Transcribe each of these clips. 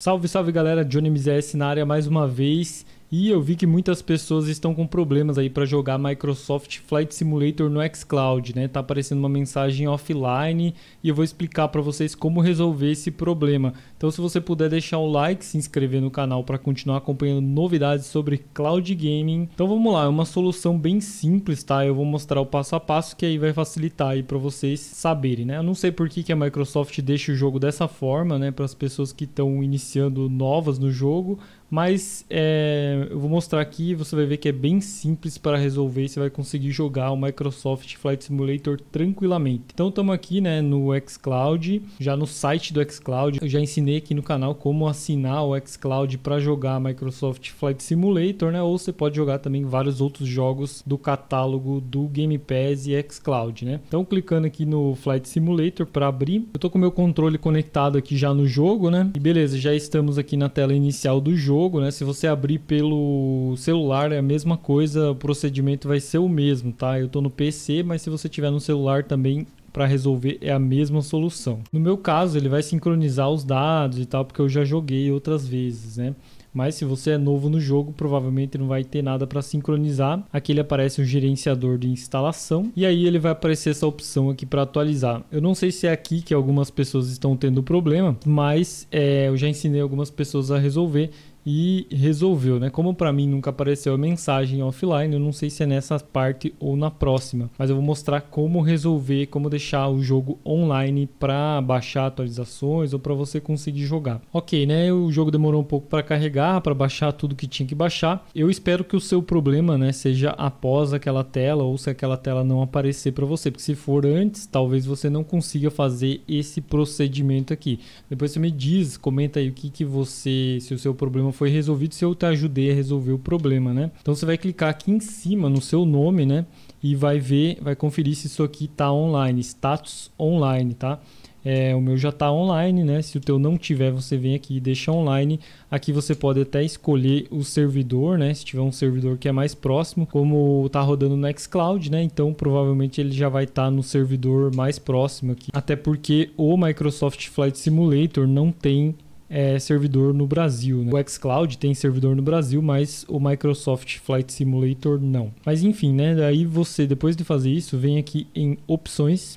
Salve, salve galera, Johnny MZS na área mais uma vez. E eu vi que muitas pessoas estão com problemas aí para jogar Microsoft Flight Simulator no xCloud, né? Tá aparecendo uma mensagem offline e eu vou explicar para vocês como resolver esse problema. Então, se você puder deixar o like, se inscrever no canal para continuar acompanhando novidades sobre cloud gaming. Então, vamos lá, é uma solução bem simples, tá? Eu vou mostrar o passo a passo que aí vai facilitar aí para vocês saberem, né? Eu não sei por que, que a Microsoft deixa o jogo dessa forma, né, para as pessoas que estão iniciando novas no jogo, mas é é, eu vou mostrar aqui, você vai ver que é bem simples para resolver você vai conseguir jogar o Microsoft Flight Simulator tranquilamente. Então estamos aqui né, no xCloud, já no site do xCloud. Eu já ensinei aqui no canal como assinar o xCloud para jogar Microsoft Flight Simulator, né? Ou você pode jogar também vários outros jogos do catálogo do Game Pass e xCloud, né? Então clicando aqui no Flight Simulator para abrir, eu estou com o meu controle conectado aqui já no jogo, né? E beleza, já estamos aqui na tela inicial do jogo, né? Se você abrir pelo pelo celular é a mesma coisa, o procedimento vai ser o mesmo, tá? Eu estou no PC, mas se você tiver no celular também para resolver é a mesma solução. No meu caso, ele vai sincronizar os dados e tal, porque eu já joguei outras vezes, né? Mas se você é novo no jogo, provavelmente não vai ter nada para sincronizar. Aqui ele aparece o gerenciador de instalação e aí ele vai aparecer essa opção aqui para atualizar. Eu não sei se é aqui que algumas pessoas estão tendo problema, mas é, eu já ensinei algumas pessoas a resolver e resolveu, né? Como para mim nunca apareceu a mensagem offline, eu não sei se é nessa parte ou na próxima, mas eu vou mostrar como resolver, como deixar o jogo online para baixar atualizações ou para você conseguir jogar. OK, né? O jogo demorou um pouco para carregar, para baixar tudo que tinha que baixar. Eu espero que o seu problema, né, seja após aquela tela ou se aquela tela não aparecer para você, porque se for antes, talvez você não consiga fazer esse procedimento aqui. Depois você me diz, comenta aí o que que você, se o seu problema foi resolvido se eu te ajudei a resolver o problema, né? Então você vai clicar aqui em cima no seu nome, né? E vai ver, vai conferir se isso aqui está online, status online, tá? É, o meu já está online, né? Se o teu não tiver, você vem aqui e deixa online. Aqui você pode até escolher o servidor, né? Se tiver um servidor que é mais próximo, como está rodando no xCloud, né? Então provavelmente ele já vai estar tá no servidor mais próximo aqui. Até porque o Microsoft Flight Simulator não tem é, servidor no Brasil. Né? O xCloud tem servidor no Brasil, mas o Microsoft Flight Simulator não. Mas enfim, né? Daí você, depois de fazer isso, vem aqui em opções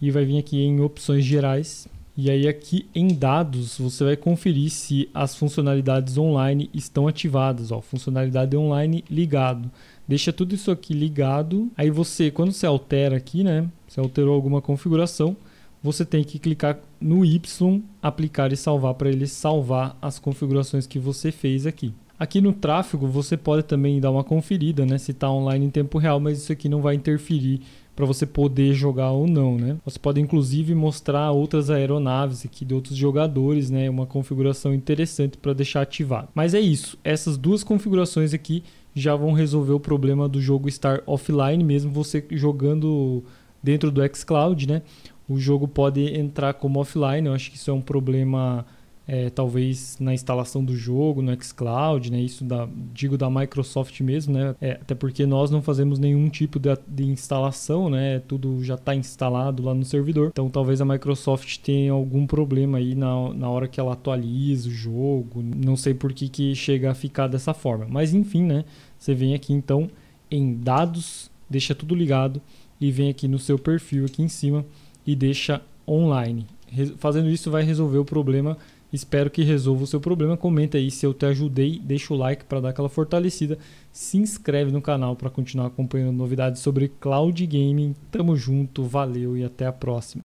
e vai vir aqui em opções gerais. E aí aqui em dados você vai conferir se as funcionalidades online estão ativadas, ó, funcionalidade online ligado. Deixa tudo isso aqui ligado. Aí você, quando você altera aqui, né, você alterou alguma configuração, você tem que clicar no Y, aplicar e salvar para ele salvar as configurações que você fez aqui. Aqui no tráfego você pode também dar uma conferida, né? Se está online em tempo real, mas isso aqui não vai interferir para você poder jogar ou não, né? Você pode inclusive mostrar outras aeronaves aqui de outros jogadores, né? Uma configuração interessante para deixar ativado. Mas é isso, essas duas configurações aqui já vão resolver o problema do jogo estar offline mesmo você jogando dentro do xCloud, né? o jogo pode entrar como offline. Eu acho que isso é um problema, é, talvez, na instalação do jogo, no xCloud, né? Isso da, digo da Microsoft mesmo, né? É, até porque nós não fazemos nenhum tipo de, de instalação, né? Tudo já está instalado lá no servidor. Então, talvez a Microsoft tenha algum problema aí na, na hora que ela atualiza o jogo. Não sei por que, que chega a ficar dessa forma. Mas, enfim, né? Você vem aqui, então, em dados, deixa tudo ligado e vem aqui no seu perfil aqui em cima e deixa online. Fazendo isso vai resolver o problema. Espero que resolva o seu problema. Comenta aí se eu te ajudei, deixa o like para dar aquela fortalecida. Se inscreve no canal para continuar acompanhando novidades sobre cloud gaming. Tamo junto, valeu e até a próxima.